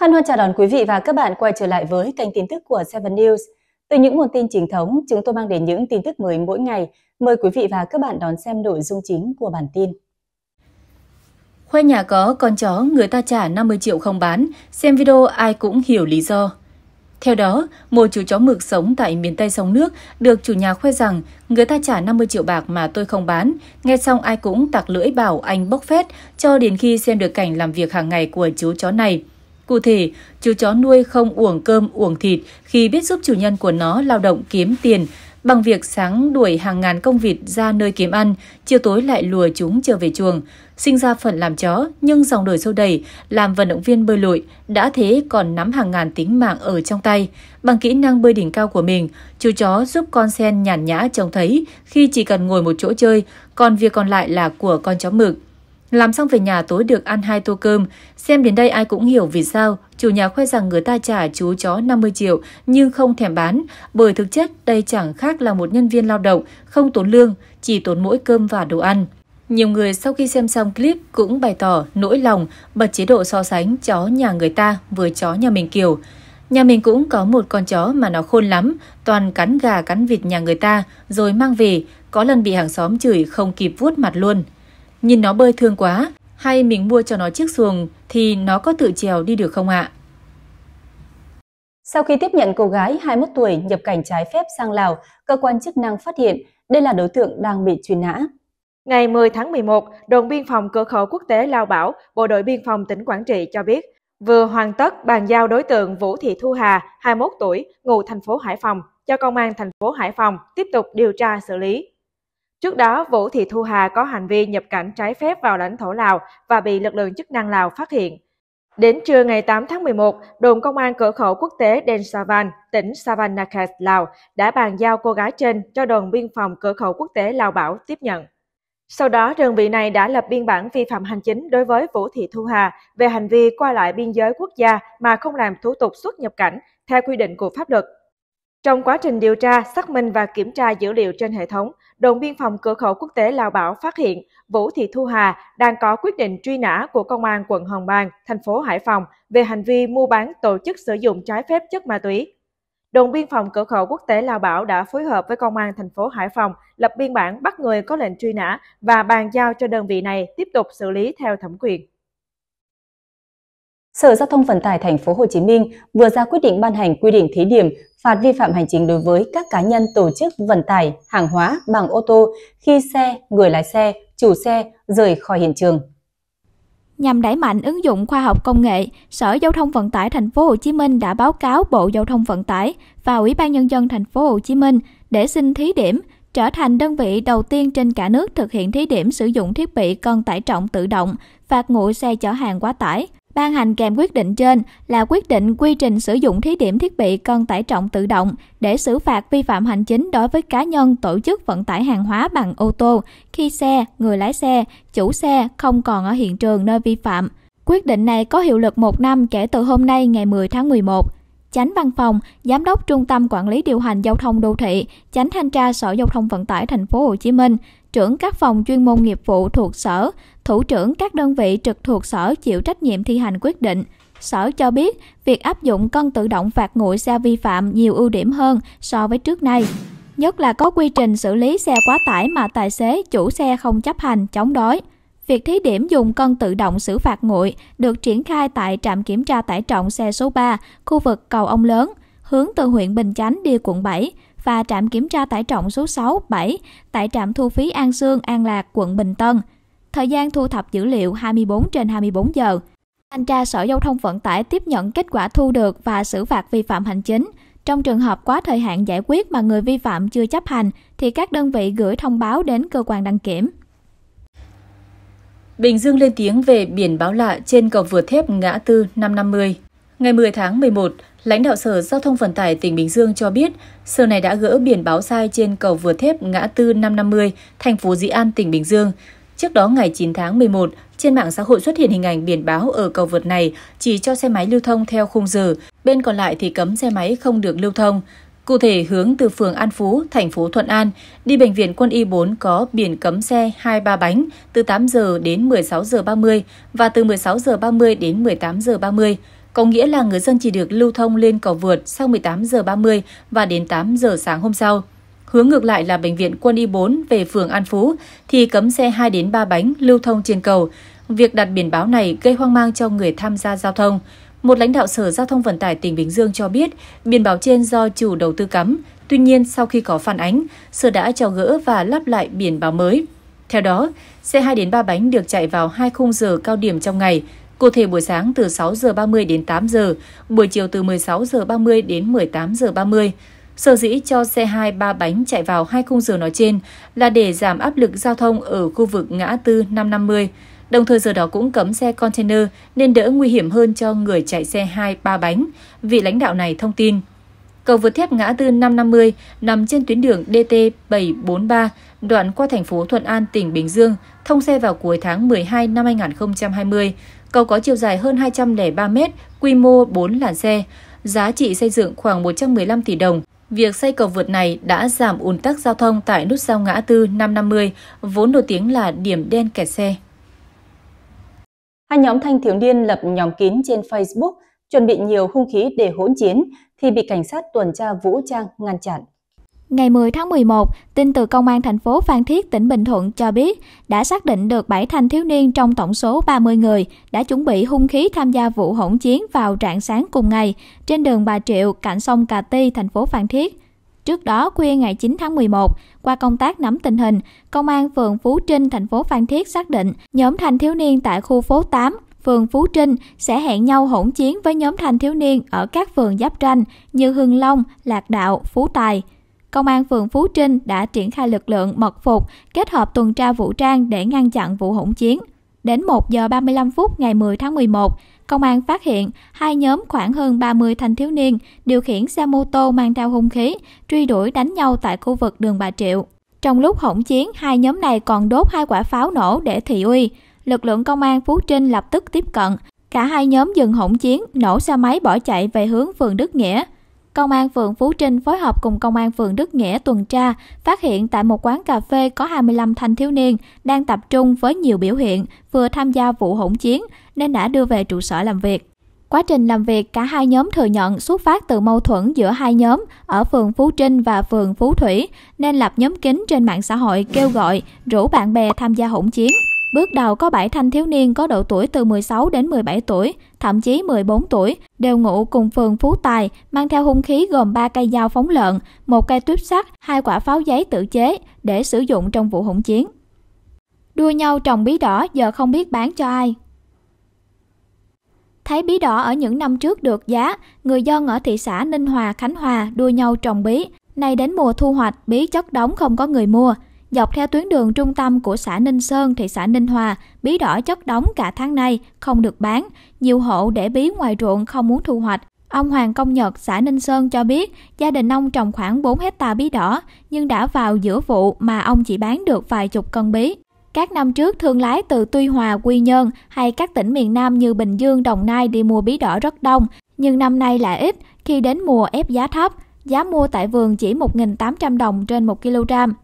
Hân hoan chào đón quý vị và các bạn quay trở lại với kênh tin tức của Seven News. Từ những nguồn tin chính thống, chúng tôi mang đến những tin tức mới mỗi ngày. Mời quý vị và các bạn đón xem nội dung chính của bản tin. Khoe nhà có con chó người ta trả 50 triệu không bán, xem video ai cũng hiểu lý do. Theo đó, một chú chó mực sống tại miền Tây sông nước được chủ nhà khoe rằng người ta trả 50 triệu bạc mà tôi không bán. Nghe xong ai cũng tặc lưỡi bảo anh bốc phét cho đến khi xem được cảnh làm việc hàng ngày của chú chó này. Cụ thể, chú chó nuôi không uổng cơm uổng thịt khi biết giúp chủ nhân của nó lao động kiếm tiền bằng việc sáng đuổi hàng ngàn con vịt ra nơi kiếm ăn, chiều tối lại lùa chúng trở về chuồng. Sinh ra phần làm chó, nhưng dòng đời sâu đầy, làm vận động viên bơi lội, đã thế còn nắm hàng ngàn tính mạng ở trong tay. Bằng kỹ năng bơi đỉnh cao của mình, chú chó giúp con sen nhàn nhã trông thấy khi chỉ cần ngồi một chỗ chơi, còn việc còn lại là của con chó mực. Làm xong về nhà tối được ăn hai tô cơm. Xem đến đây ai cũng hiểu vì sao chủ nhà khoe rằng người ta trả chú chó 50 triệu nhưng không thèm bán, bởi thực chất đây chẳng khác là một nhân viên lao động, không tốn lương, chỉ tốn mỗi cơm và đồ ăn. Nhiều người sau khi xem xong clip cũng bày tỏ nỗi lòng bật chế độ so sánh chó nhà người ta với chó nhà mình kiểu. Nhà mình cũng có một con chó mà nó khôn lắm, toàn cắn gà cắn vịt nhà người ta rồi mang về, có lần bị hàng xóm chửi không kịp vuốt mặt luôn. Nhìn nó bơi thương quá, hay mình mua cho nó chiếc xuồng thì nó có tự trèo đi được không ạ? Sau khi tiếp nhận cô gái 21 tuổi nhập cảnh trái phép sang Lào, cơ quan chức năng phát hiện đây là đối tượng đang bị truy nã. Ngày 10 tháng 11, đồn biên phòng cửa khẩu quốc tế Lao Bảo, Bộ đội biên phòng tỉnh Quảng Trị cho biết vừa hoàn tất bàn giao đối tượng Vũ Thị Thu Hà, 21 tuổi, ngụ thành phố Hải Phòng cho công an thành phố Hải Phòng tiếp tục điều tra xử lý. Trước đó, Vũ Thị Thu Hà có hành vi nhập cảnh trái phép vào lãnh thổ Lào và bị lực lượng chức năng Lào phát hiện. Đến trưa ngày 8 tháng 11, đồn công an cửa khẩu quốc tế Den Savan, tỉnh Savannakhet, Lào đã bàn giao cô gái trên cho đồn biên phòng cửa khẩu quốc tế Lào Bảo tiếp nhận. Sau đó, đơn vị này đã lập biên bản vi phạm hành chính đối với Vũ Thị Thu Hà về hành vi qua lại biên giới quốc gia mà không làm thủ tục xuất nhập cảnh theo quy định của pháp luật. Trong quá trình điều tra, xác minh và kiểm tra dữ liệu trên hệ thống, đồn biên phòng cửa khẩu quốc tế lào Bảo phát hiện Vũ Thị Thu Hà đang có quyết định truy nã của công an quận Hồng Bàng, thành phố Hải Phòng về hành vi mua bán tổ chức sử dụng trái phép chất ma túy. Đồn biên phòng cửa khẩu quốc tế lào Bảo đã phối hợp với công an thành phố Hải Phòng lập biên bản bắt người có lệnh truy nã và bàn giao cho đơn vị này tiếp tục xử lý theo thẩm quyền. Sở Giao thông Vận tải thành phố Hồ Chí Minh vừa ra quyết định ban hành quy định thí điểm phạt vi phạm hành chính đối với các cá nhân tổ chức vận tải hàng hóa bằng ô tô khi xe, người lái xe, chủ xe rời khỏi hiện trường. Nhằm đẩy mạnh ứng dụng khoa học công nghệ, Sở Giao thông Vận tải Thành phố Hồ Chí Minh đã báo cáo Bộ Giao thông Vận tải và Ủy ban Nhân dân Thành phố Hồ Chí Minh để xin thí điểm trở thành đơn vị đầu tiên trên cả nước thực hiện thí điểm sử dụng thiết bị cân tải trọng tự động phạt nguội xe chở hàng quá tải Ban hành kèm quyết định trên là quyết định quy trình sử dụng thí điểm thiết bị cân tải trọng tự động để xử phạt vi phạm hành chính đối với cá nhân tổ chức vận tải hàng hóa bằng ô tô khi xe, người lái xe, chủ xe không còn ở hiện trường nơi vi phạm. Quyết định này có hiệu lực một năm kể từ hôm nay ngày 10 tháng 11. Chánh Văn phòng, Giám đốc Trung tâm Quản lý điều hành giao thông đô thị, Chánh thanh tra Sở Giao thông Vận tải Thành phố Hồ Chí Minh trưởng các phòng chuyên môn nghiệp vụ thuộc sở, thủ trưởng các đơn vị trực thuộc sở chịu trách nhiệm thi hành quyết định. Sở cho biết, việc áp dụng cân tự động phạt nguội xe vi phạm nhiều ưu điểm hơn so với trước nay. Nhất là có quy trình xử lý xe quá tải mà tài xế, chủ xe không chấp hành, chống đối. Việc thí điểm dùng cân tự động xử phạt nguội được triển khai tại trạm kiểm tra tải trọng xe số 3, khu vực cầu Ông Lớn, hướng từ huyện Bình Chánh đi quận 7, và trạm kiểm tra tải trọng số 6, 7 tại trạm thu phí An Sương, An Lạc, quận Bình Tân. Thời gian thu thập dữ liệu 24 trên 24 giờ. Thanh tra Sở Giao thông Vận tải tiếp nhận kết quả thu được và xử phạt vi phạm hành chính. Trong trường hợp quá thời hạn giải quyết mà người vi phạm chưa chấp hành thì các đơn vị gửi thông báo đến cơ quan đăng kiểm. Bình Dương lên tiếng về biển báo lạ trên cầu vượt thép ngã tư 550. Ngày 10 tháng 11, Lãnh đạo Sở Giao thông Vận tải tỉnh Bình Dương cho biết, sở này đã gỡ biển báo sai trên cầu Vượt Thép ngã tư 550, thành phố Dĩ An, tỉnh Bình Dương. Trước đó ngày 9 tháng 11, trên mạng xã hội xuất hiện hình ảnh biển báo ở cầu vượt này chỉ cho xe máy lưu thông theo khung giờ, bên còn lại thì cấm xe máy không được lưu thông. Cụ thể hướng từ phường An Phú, thành phố Thuận An, đi bệnh viện quân y 4 có biển cấm xe 2-3 bánh từ 8 giờ đến 16 giờ 30 và từ 16 giờ 30 đến 18 giờ 30 có nghĩa là người dân chỉ được lưu thông lên cầu vượt sau 18 giờ 30 và đến 8 giờ sáng hôm sau. Hướng ngược lại là bệnh viện Quân y 4 về phường An Phú thì cấm xe 2 đến 3 bánh lưu thông trên cầu. Việc đặt biển báo này gây hoang mang cho người tham gia giao thông. Một lãnh đạo Sở Giao thông Vận tải tỉnh Bình Dương cho biết, biển báo trên do chủ đầu tư cấm. tuy nhiên sau khi có phản ánh, Sở đã cho gỡ và lắp lại biển báo mới. Theo đó, xe 2 đến 3 bánh được chạy vào hai khung giờ cao điểm trong ngày, Cụ thể buổi sáng từ 6 giờ 30 đến 8 giờ, buổi chiều từ 16 giờ 30 đến 18 giờ 30. Sở dĩ cho xe 2 3 bánh chạy vào hai khung giờ nói trên là để giảm áp lực giao thông ở khu vực ngã tư 550. Đồng thời giờ đó cũng cấm xe container nên đỡ nguy hiểm hơn cho người chạy xe 2 3 bánh, vị lãnh đạo này thông tin. Cầu vượt thép ngã tư 550 nằm trên tuyến đường DT743, đoạn qua thành phố Thuận An, tỉnh Bình Dương, thông xe vào cuối tháng 12 năm 2020. Cầu có chiều dài hơn 203 m, quy mô 4 làn xe, giá trị xây dựng khoảng 115 tỷ đồng. Việc xây cầu vượt này đã giảm ùn tắc giao thông tại nút giao ngã tư 550, vốn nổi tiếng là điểm đen kẹt xe. Hai nhóm thanh thiếu niên lập nhóm kín trên Facebook, chuẩn bị nhiều hung khí để hỗn chiến thì bị cảnh sát tuần tra vũ trang ngăn chặn. Ngày 10 tháng 11, tin từ Công an thành phố Phan Thiết, tỉnh Bình Thuận cho biết đã xác định được 7 thanh thiếu niên trong tổng số 30 người đã chuẩn bị hung khí tham gia vụ hỗn chiến vào trạng sáng cùng ngày trên đường Bà Triệu, cạnh sông Cà Ti, thành phố Phan Thiết. Trước đó, khuya ngày 9 tháng 11, qua công tác nắm tình hình, Công an phường Phú Trinh, thành phố Phan Thiết xác định nhóm thanh thiếu niên tại khu phố 8, phường Phú Trinh sẽ hẹn nhau hỗn chiến với nhóm thanh thiếu niên ở các phường giáp ranh như Hưng Long, Lạc Đạo, Phú Tài – Công an phường Phú Trinh đã triển khai lực lượng mật phục kết hợp tuần tra vũ trang để ngăn chặn vụ hỗn chiến. Đến 1 giờ 35 phút ngày 10 tháng 11, công an phát hiện hai nhóm khoảng hơn 30 thanh thiếu niên điều khiển xe mô tô mang theo hung khí, truy đuổi đánh nhau tại khu vực đường Bà Triệu. Trong lúc hỗn chiến, hai nhóm này còn đốt hai quả pháo nổ để thị uy. Lực lượng công an Phú Trinh lập tức tiếp cận. Cả hai nhóm dừng hỗn chiến, nổ xe máy bỏ chạy về hướng phường Đức Nghĩa. Công an phường Phú Trinh phối hợp cùng công an phường Đức Nghĩa tuần tra, phát hiện tại một quán cà phê có 25 thanh thiếu niên đang tập trung với nhiều biểu hiện vừa tham gia vụ hỗn chiến nên đã đưa về trụ sở làm việc. Quá trình làm việc, cả hai nhóm thừa nhận xuất phát từ mâu thuẫn giữa hai nhóm ở phường Phú Trinh và phường Phú Thủy, nên lập nhóm kín trên mạng xã hội kêu gọi rủ bạn bè tham gia hỗn chiến. Bước đầu có 7 thanh thiếu niên có độ tuổi từ 16 đến 17 tuổi, thậm chí 14 tuổi, đều ngụ cùng phường Phú Tài, mang theo hung khí gồm 3 cây dao phóng lợn, một cây tuyếp sắt, hai quả pháo giấy tự chế để sử dụng trong vụ hỗn chiến. Đua nhau trồng bí đỏ giờ không biết bán cho ai. Thấy bí đỏ ở những năm trước được giá, người dân ở thị xã Ninh Hòa, Khánh Hòa đua nhau trồng bí. Nay đến mùa thu hoạch, bí chất đóng không có người mua. Dọc theo tuyến đường trung tâm của xã Ninh Sơn, thị xã Ninh Hòa, bí đỏ chất đóng cả tháng nay, không được bán. Nhiều hộ để bí ngoài ruộng không muốn thu hoạch. Ông Hoàng Công Nhật, xã Ninh Sơn cho biết, gia đình ông trồng khoảng 4 hecta bí đỏ, nhưng đã vào giữa vụ mà ông chỉ bán được vài chục cân bí. Các năm trước, thương lái từ Tuy Hòa, Quy Nhơn hay các tỉnh miền Nam như Bình Dương, Đồng Nai đi mua bí đỏ rất đông, nhưng năm nay lại ít, khi đến mùa ép giá thấp. Giá mua tại vườn chỉ 1.800 đồng trên 1 kg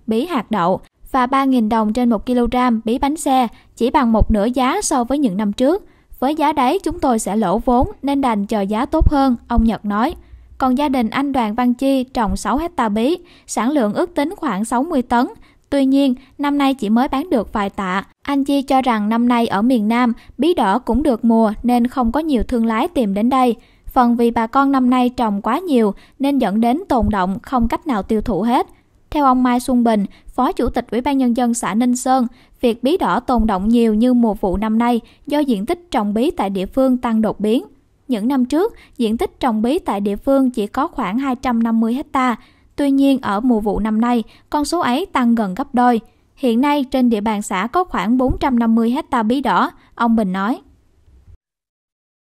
bí hạt đậu và 3.000 đồng trên 1 kg bí bánh xe, chỉ bằng một nửa giá so với những năm trước. Với giá đấy chúng tôi sẽ lỗ vốn nên đành chờ giá tốt hơn, ông Nhật nói. Còn gia đình anh Đoàn Văn Chi trồng 6 hecta bí, sản lượng ước tính khoảng 60 tấn. Tuy nhiên, năm nay chỉ mới bán được vài tạ. Anh Chi cho rằng năm nay ở miền Nam, bí đỏ cũng được mùa nên không có nhiều thương lái tìm đến đây phần vì bà con năm nay trồng quá nhiều nên dẫn đến tồn động không cách nào tiêu thụ hết. Theo ông Mai Xuân Bình, Phó Chủ tịch Ủy ban Nhân dân xã Ninh Sơn, việc bí đỏ tồn động nhiều như mùa vụ năm nay do diện tích trồng bí tại địa phương tăng đột biến. Những năm trước, diện tích trồng bí tại địa phương chỉ có khoảng 250 hecta. Tuy nhiên, ở mùa vụ năm nay, con số ấy tăng gần gấp đôi. Hiện nay, trên địa bàn xã có khoảng 450 hecta bí đỏ, ông Bình nói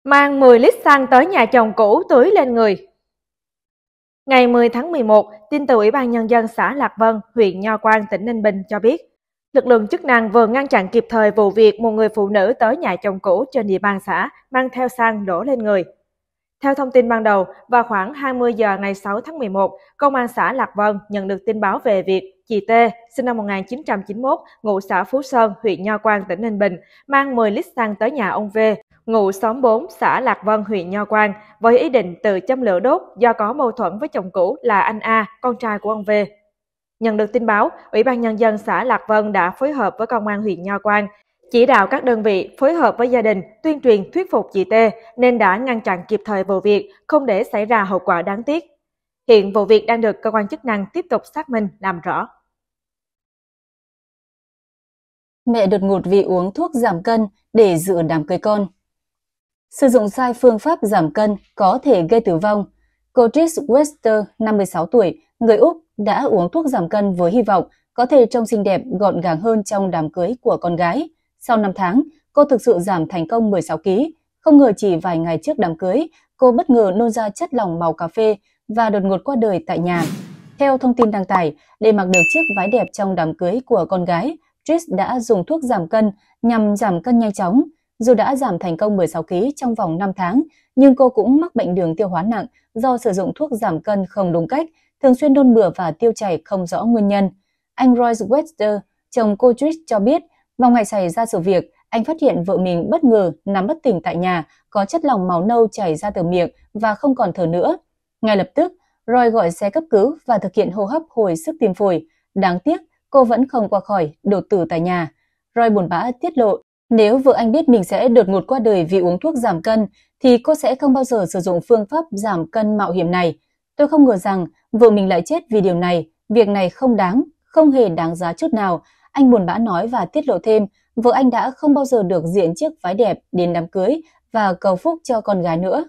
mang 10 lít xăng tới nhà chồng cũ tưới lên người. Ngày 10 tháng 11, tin từ Ủy ban Nhân dân xã Lạc Vân, huyện Nho Quan, tỉnh Ninh Bình cho biết, lực lượng chức năng vừa ngăn chặn kịp thời vụ việc một người phụ nữ tới nhà chồng cũ trên địa bàn xã mang theo xăng đổ lên người. Theo thông tin ban đầu, vào khoảng 20 giờ ngày 6 tháng 11, Công an xã Lạc Vân nhận được tin báo về việc chị T, sinh năm 1991, ngụ xã Phú Sơn, huyện Nho Quan, tỉnh Ninh Bình, mang 10 lít xăng tới nhà ông V, ngụ xóm 4, xã Lạc Vân, huyện Nho Quang, với ý định tự châm lửa đốt do có mâu thuẫn với chồng cũ là anh A, con trai của ông V. Nhận được tin báo, Ủy ban Nhân dân xã Lạc Vân đã phối hợp với Công an huyện Nho Quang, chỉ đạo các đơn vị phối hợp với gia đình tuyên truyền thuyết phục chị T nên đã ngăn chặn kịp thời vụ việc, không để xảy ra hậu quả đáng tiếc. Hiện vụ việc đang được cơ quan chức năng tiếp tục xác minh làm rõ. Mẹ đột ngột vì uống thuốc giảm cân để dự đám cưới con. Sử dụng sai phương pháp giảm cân có thể gây tử vong. Cô Tris Wester, 56 tuổi, người Úc, đã uống thuốc giảm cân với hy vọng có thể trông xinh đẹp gọn gàng hơn trong đám cưới của con gái. Sau 5 tháng, cô thực sự giảm thành công 16 kg. Không ngờ chỉ vài ngày trước đám cưới, cô bất ngờ nôn ra chất lỏng màu cà phê và đột ngột qua đời tại nhà. Theo thông tin đăng tải, để mặc được chiếc váy đẹp trong đám cưới của con gái, Trish đã dùng thuốc giảm cân nhằm giảm cân nhanh chóng. Dù đã giảm thành công 16 kg trong vòng 5 tháng, nhưng cô cũng mắc bệnh đường tiêu hóa nặng do sử dụng thuốc giảm cân không đúng cách, thường xuyên nôn mửa và tiêu chảy không rõ nguyên nhân. Anh Royce Webster, chồng cô Trish cho biết, vào ngày xảy ra sự việc, anh phát hiện vợ mình bất ngờ nằm bất tỉnh tại nhà, có chất lỏng máu nâu chảy ra từ miệng và không còn thở nữa. Ngay lập tức, Roy gọi xe cấp cứu và thực hiện hô hấp hồi sức tim phổi. Đáng tiếc, cô vẫn không qua khỏi đột tử tại nhà. Roy buồn bã tiết lộ nếu vợ anh biết mình sẽ đột ngột qua đời vì uống thuốc giảm cân, thì cô sẽ không bao giờ sử dụng phương pháp giảm cân mạo hiểm này. Tôi không ngờ rằng vợ mình lại chết vì điều này. Việc này không đáng, không hề đáng giá chút nào. Anh buồn bã nói và tiết lộ thêm, vợ anh đã không bao giờ được diện chiếc váy đẹp đến đám cưới và cầu phúc cho con gái nữa.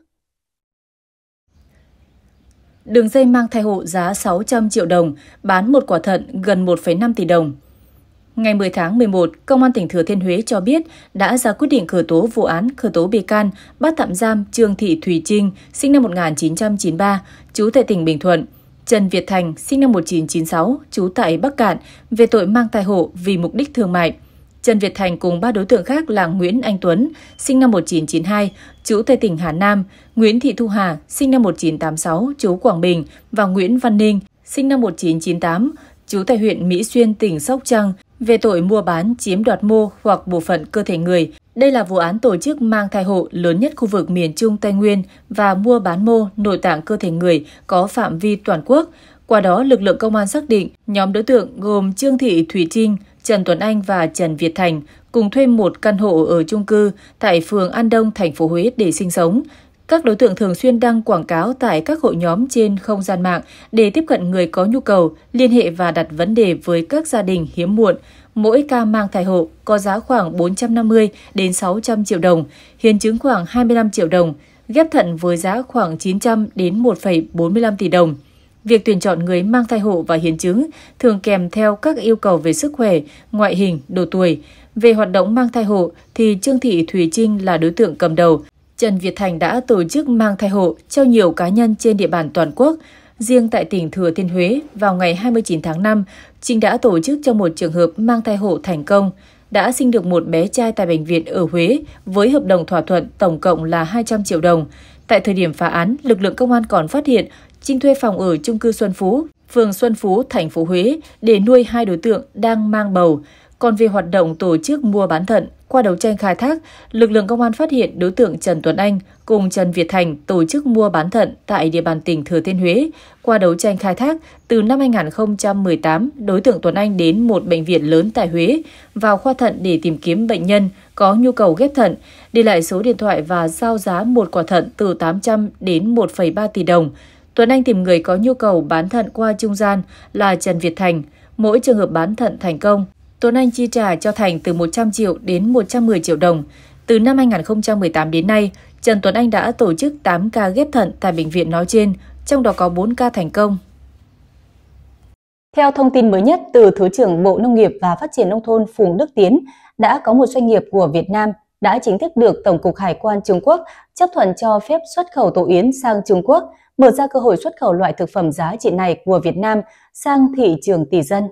Đường dây mang thai hộ giá 600 triệu đồng, bán một quả thận gần 1,5 tỷ đồng. Ngày 10 tháng 11, Công an tỉnh Thừa Thiên Huế cho biết đã ra quyết định khởi tố vụ án, khởi tố bị can, bắt tạm giam Trương Thị Thùy Trinh, sinh năm 1993, trú tại tỉnh Bình Thuận, Trần Việt Thành, sinh năm 1996, trú tại Bắc Cạn, về tội mang tài hộ vì mục đích thương mại. Trần Việt Thành cùng ba đối tượng khác là Nguyễn Anh Tuấn, sinh năm 1992, trú tại tỉnh Hà Nam, Nguyễn Thị Thu Hà, sinh năm 1986, trú Quảng Bình và Nguyễn Văn Ninh, sinh năm 1998, trú tại huyện Mỹ Xuyên, tỉnh Sóc Trăng, về tội mua bán chiếm đoạt mô hoặc bộ phận cơ thể người. Đây là vụ án tổ chức mang thai hộ lớn nhất khu vực miền Trung Tây Nguyên và mua bán mô nội tạng cơ thể người có phạm vi toàn quốc. Qua đó, lực lượng công an xác định nhóm đối tượng gồm Trương Thị Thủy Trinh, Trần Tuấn Anh và Trần Việt Thành cùng thuê một căn hộ ở chung cư tại phường An Đông, thành phố Huế để sinh sống. Các đối tượng thường xuyên đăng quảng cáo tại các hội nhóm trên không gian mạng để tiếp cận người có nhu cầu, liên hệ và đặt vấn đề với các gia đình hiếm muộn. Mỗi ca mang thai hộ có giá khoảng 450 đến 600 triệu đồng, hiến chứng khoảng 25 triệu đồng, ghép thận với giá khoảng 900 đến 1,45 tỷ đồng. Việc tuyển chọn người mang thai hộ và hiến chứng thường kèm theo các yêu cầu về sức khỏe, ngoại hình, độ tuổi. Về hoạt động mang thai hộ thì Trương Thị Thùy Trinh là đối tượng cầm đầu, Trần Việt Thành đã tổ chức mang thai hộ cho nhiều cá nhân trên địa bàn toàn quốc. Riêng tại tỉnh Thừa Thiên Huế, vào ngày 29 tháng 5, Trinh đã tổ chức cho một trường hợp mang thai hộ thành công, đã sinh được một bé trai tại bệnh viện ở Huế với hợp đồng thỏa thuận tổng cộng là 200 triệu đồng. Tại thời điểm phá án, lực lượng công an còn phát hiện Trinh thuê phòng ở Chung cư Xuân Phú, phường Xuân Phú, thành phố Huế để nuôi hai đối tượng đang mang bầu. Còn về hoạt động tổ chức mua bán thận, qua đấu tranh khai thác, lực lượng công an phát hiện đối tượng Trần Tuấn Anh cùng Trần Việt Thành tổ chức mua bán thận tại địa bàn tỉnh Thừa Thiên Huế. Qua đấu tranh khai thác, từ năm 2018, đối tượng Tuấn Anh đến một bệnh viện lớn tại Huế vào khoa thận để tìm kiếm bệnh nhân có nhu cầu ghép thận, để lại số điện thoại và giao giá một quả thận từ 800 đến 1,3 tỷ đồng. Tuấn Anh tìm người có nhu cầu bán thận qua trung gian là Trần Việt Thành. Mỗi trường hợp bán thận thành công Tuấn Anh chi trả cho Thành từ 100 triệu đến 110 triệu đồng. Từ năm 2018 đến nay, Trần Tuấn Anh đã tổ chức 8 ca ghép thận tại bệnh viện nói trên, trong đó có 4 ca thành công. Theo thông tin mới nhất từ Thứ trưởng Bộ Nông nghiệp và Phát triển Nông thôn Phùng Đức Tiến, đã có một doanh nghiệp của Việt Nam đã chính thức được Tổng cục Hải quan Trung Quốc chấp thuận cho phép xuất khẩu tổ yến sang Trung Quốc, mở ra cơ hội xuất khẩu loại thực phẩm giá trị này của Việt Nam sang thị trường tỷ dân.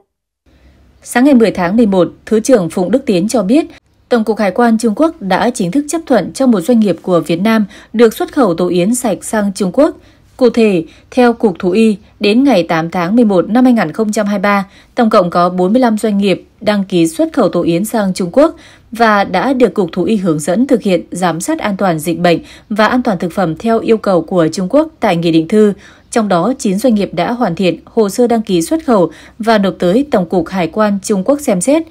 Sáng ngày 10 tháng 11, Thứ trưởng Phùng Đức Tiến cho biết, Tổng cục Hải quan Trung Quốc đã chính thức chấp thuận cho một doanh nghiệp của Việt Nam được xuất khẩu tổ yến sạch sang Trung Quốc. Cụ thể, theo Cục Thú y, đến ngày 8 tháng 11 năm 2023, tổng cộng có 45 doanh nghiệp đăng ký xuất khẩu tổ yến sang Trung Quốc và đã được Cục Thú y hướng dẫn thực hiện giám sát an toàn dịch bệnh và an toàn thực phẩm theo yêu cầu của Trung Quốc tại Nghị định thư trong đó 9 doanh nghiệp đã hoàn thiện hồ sơ đăng ký xuất khẩu và nộp tới Tổng cục Hải quan Trung Quốc xem xét.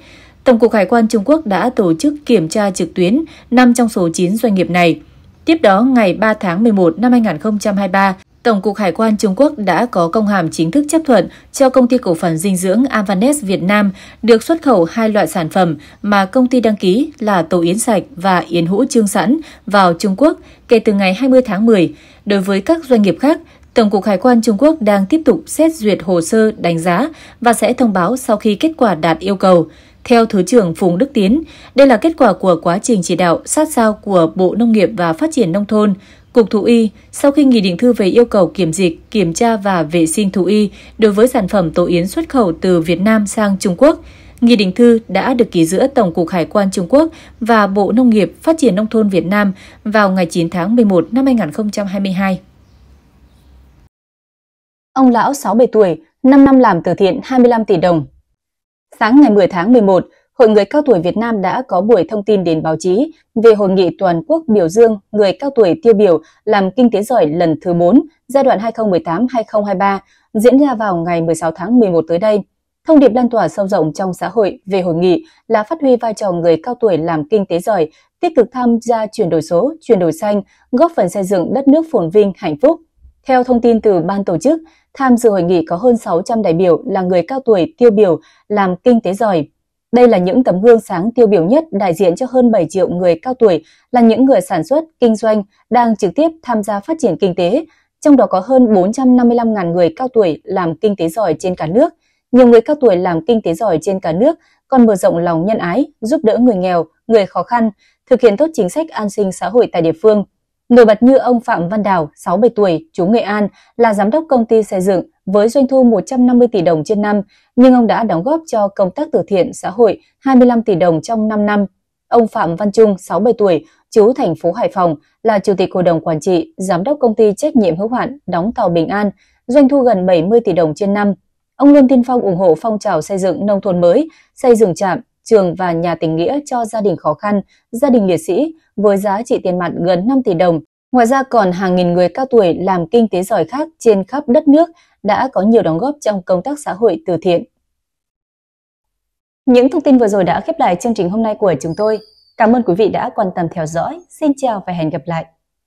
Tổng cục Hải quan Trung Quốc đã tổ chức kiểm tra trực tuyến 5 trong số 9 doanh nghiệp này. Tiếp đó, ngày 3 tháng 11 năm 2023, Tổng cục Hải quan Trung Quốc đã có công hàm chính thức chấp thuận cho công ty cổ phần dinh dưỡng Avanes Việt Nam được xuất khẩu hai loại sản phẩm mà công ty đăng ký là tổ yến sạch và yến hũ trương sẵn vào Trung Quốc kể từ ngày 20 tháng 10. Đối với các doanh nghiệp khác, Tổng cục Hải quan Trung Quốc đang tiếp tục xét duyệt hồ sơ đánh giá và sẽ thông báo sau khi kết quả đạt yêu cầu. Theo Thứ trưởng Phùng Đức Tiến, đây là kết quả của quá trình chỉ đạo sát sao của Bộ Nông nghiệp và Phát triển Nông thôn, Cục Thú y sau khi nghị định thư về yêu cầu kiểm dịch, kiểm tra và vệ sinh thú y đối với sản phẩm tổ yến xuất khẩu từ Việt Nam sang Trung Quốc. Nghị định thư đã được ký giữa Tổng cục Hải quan Trung Quốc và Bộ Nông nghiệp Phát triển Nông thôn Việt Nam vào ngày 9 tháng 11 năm 2022 ông lão 67 tuổi, 5 năm làm từ thiện 25 tỷ đồng. Sáng ngày 10 tháng 11, Hội người cao tuổi Việt Nam đã có buổi thông tin đến báo chí về hội nghị toàn quốc biểu dương người cao tuổi tiêu biểu làm kinh tế giỏi lần thứ 4 giai đoạn 2018-2023 diễn ra vào ngày 16 tháng 11 tới đây. Thông điệp lan tỏa sâu rộng trong xã hội về hội nghị là phát huy vai trò người cao tuổi làm kinh tế giỏi, tích cực tham gia chuyển đổi số, chuyển đổi xanh, góp phần xây dựng đất nước phồn vinh, hạnh phúc. Theo thông tin từ ban tổ chức, Tham dự hội nghị có hơn 600 đại biểu là người cao tuổi tiêu biểu làm kinh tế giỏi. Đây là những tấm gương sáng tiêu biểu nhất đại diện cho hơn 7 triệu người cao tuổi là những người sản xuất, kinh doanh đang trực tiếp tham gia phát triển kinh tế, trong đó có hơn 455.000 người cao tuổi làm kinh tế giỏi trên cả nước. Nhiều người cao tuổi làm kinh tế giỏi trên cả nước còn mở rộng lòng nhân ái, giúp đỡ người nghèo, người khó khăn, thực hiện tốt chính sách an sinh xã hội tại địa phương – Nổi bật như ông Phạm Văn Đào, 60 tuổi, chú Nghệ An, là giám đốc công ty xây dựng với doanh thu 150 tỷ đồng trên năm, nhưng ông đã đóng góp cho công tác từ thiện xã hội 25 tỷ đồng trong 5 năm. Ông Phạm Văn Trung, 67 tuổi, chú thành phố Hải Phòng, là chủ tịch hội đồng quản trị, giám đốc công ty trách nhiệm hữu hạn đóng tàu Bình An, doanh thu gần 70 tỷ đồng trên năm. Ông luôn Tiên Phong ủng hộ phong trào xây dựng nông thôn mới, xây dựng trạm, trường và nhà tình nghĩa cho gia đình khó khăn, gia đình liệt sĩ với giá trị tiền mặt gần 5 tỷ đồng. Ngoài ra còn hàng nghìn người cao tuổi làm kinh tế giỏi khác trên khắp đất nước đã có nhiều đóng góp trong công tác xã hội từ thiện. Những thông tin vừa rồi đã khép lại chương trình hôm nay của chúng tôi. Cảm ơn quý vị đã quan tâm theo dõi. Xin chào và hẹn gặp lại.